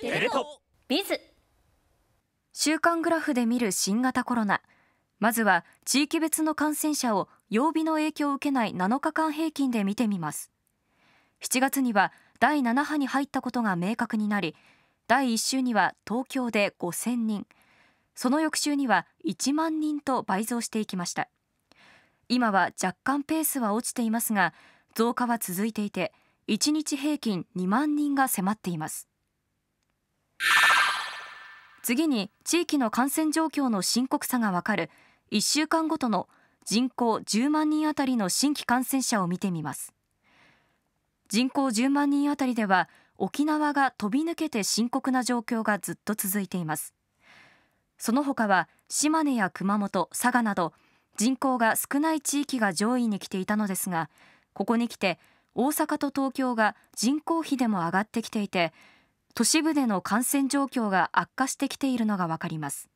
テレ東ビズ週間グラフで見る新型コロナまずは地域別の感染者を曜日の影響を受けない7日間平均で見てみます7月には第7波に入ったことが明確になり第1週には東京で5000人その翌週には1万人と倍増していきました今は若干ペースは落ちていますが増加は続いていて1日平均2万人が迫っています次に地域の感染状況の深刻さがわかる1週間ごとの人口10万人あたりの新規感染者を見てみます人口10万人あたりでは沖縄が飛び抜けて深刻な状況がずっと続いていますその他は島根や熊本佐賀など人口が少ない地域が上位に来ていたのですがここに来て大阪と東京が人口比でも上がってきていて都市部での感染状況が悪化してきているのが分かります。